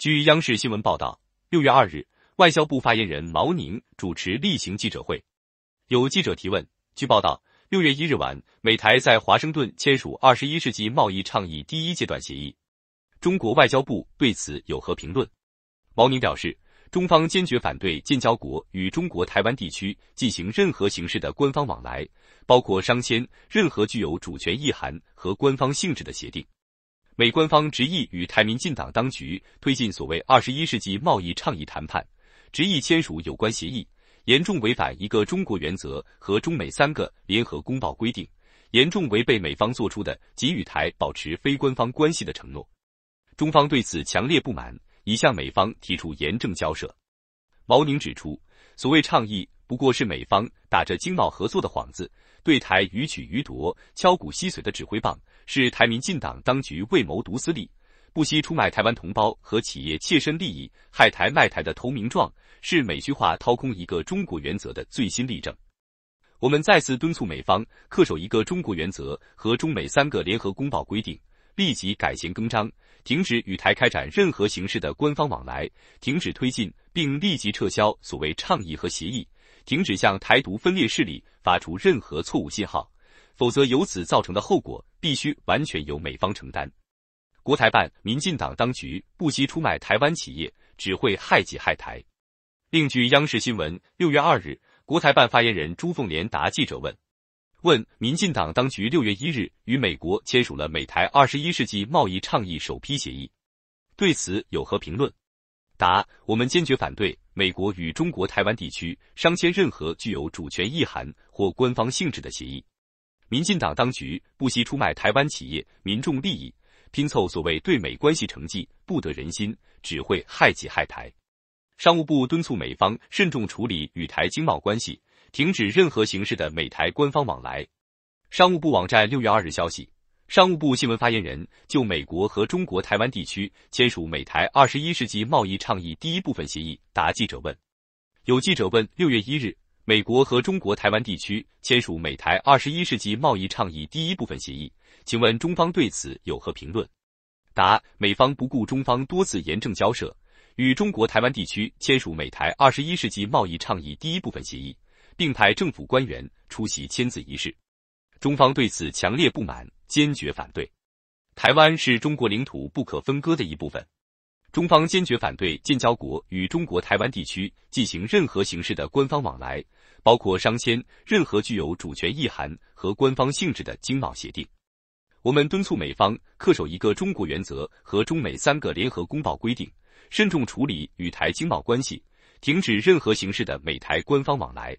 据央视新闻报道，六月二日，外交部发言人毛宁主持例行记者会，有记者提问：据报道，六月一日晚，美台在华盛顿签署《二十一世纪贸易倡议》第一阶段协议，中国外交部对此有何评论？毛宁表示，中方坚决反对建交国与中国台湾地区进行任何形式的官方往来，包括商签任何具有主权意涵和官方性质的协定。美官方执意与台民进党当局推进所谓“二十一世纪贸易倡议”谈判，执意签署有关协议，严重违反一个中国原则和中美三个联合公报规定，严重违背美方做出的给予台保持非官方关系的承诺。中方对此强烈不满，已向美方提出严正交涉。毛宁指出，所谓倡议。不过是美方打着经贸合作的幌子，对台予取予夺、敲骨吸髓的指挥棒，是台民进党当局为谋独私利，不惜出卖台湾同胞和企业切身利益、害台卖台的投名状，是美虚化掏空一个中国原则的最新例证。我们再次敦促美方恪守一个中国原则和中美三个联合公报规定，立即改弦更张，停止与台开展任何形式的官方往来，停止推进并立即撤销所谓倡议和协议。停止向台独分裂势力发出任何错误信号，否则由此造成的后果必须完全由美方承担。国台办、民进党当局不惜出卖台湾企业，只会害己害台。另据央视新闻，六月二日，国台办发言人朱凤莲答记者问：问民进党当局六月一日与美国签署了美台二十一世纪贸易倡议首批协议，对此有何评论？答：我们坚决反对美国与中国台湾地区商签任何具有主权意涵或官方性质的协议。民进党当局不惜出卖台湾企业、民众利益，拼凑所谓对美关系成绩，不得人心，只会害己害台。商务部敦促美方慎重处理与台经贸关系，停止任何形式的美台官方往来。商务部网站六月二日消息。商务部新闻发言人就美国和中国台湾地区签署《美台二十一世纪贸易倡议》第一部分协议答记者问。有记者问：六月一日，美国和中国台湾地区签署《美台二十一世纪贸易倡议》第一部分协议，请问中方对此有何评论？答：美方不顾中方多次严正交涉，与中国台湾地区签署《美台二十一世纪贸易倡议》第一部分协议，并派政府官员出席签字仪式。中方对此强烈不满，坚决反对。台湾是中国领土不可分割的一部分。中方坚决反对建交国与中国台湾地区进行任何形式的官方往来，包括商签任何具有主权意涵和官方性质的经贸协定。我们敦促美方恪守一个中国原则和中美三个联合公报规定，慎重处理与台经贸关系，停止任何形式的美台官方往来。